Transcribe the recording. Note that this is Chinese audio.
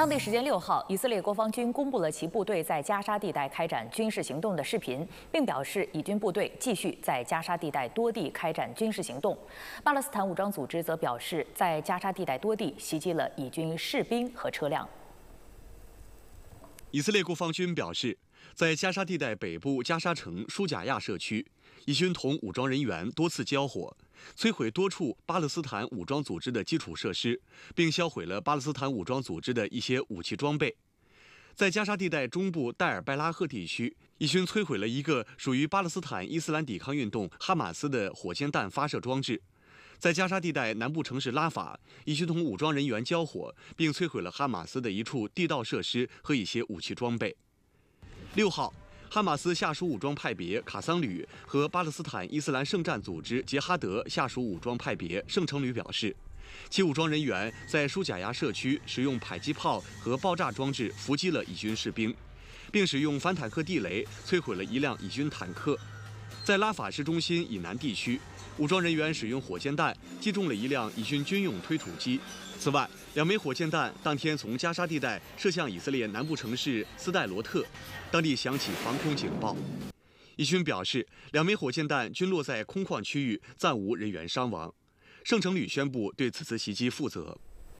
当地时间六号，以色列国防军公布了其部队在加沙地带开展军事行动的视频，并表示以军部队继续在加沙地带多地开展军事行动。巴勒斯坦武装组织则表示，在加沙地带多地袭击了以军士兵和车辆。以色列国防军表示，在加沙地带北部加沙城舒贾亚社区，以军同武装人员多次交火。摧毁多处巴勒斯坦武装组织的基础设施，并销毁了巴勒斯坦武装组织的一些武器装备。在加沙地带中部戴尔拜拉赫地区，一群摧毁了一个属于巴勒斯坦伊斯兰抵抗运动哈马斯的火箭弹发射装置。在加沙地带南部城市拉法，一军同武装人员交火，并摧毁了哈马斯的一处地道设施和一些武器装备。六号。哈马斯下属武装派别卡桑旅和巴勒斯坦伊斯兰圣战组织杰哈德下属武装派别圣城旅表示，其武装人员在舒贾亚社区使用迫击炮和爆炸装置伏击了以军士兵，并使用反坦克地雷摧毁了一辆以军坦克。在拉法市中心以南地区，武装人员使用火箭弹击中了一辆以军军用推土机。此外，两枚火箭弹当天从加沙地带射向以色列南部城市斯代罗特，当地响起防空警报。以军表示，两枚火箭弹均落在空旷区域，暂无人员伤亡。圣城旅宣布对此次袭击负责。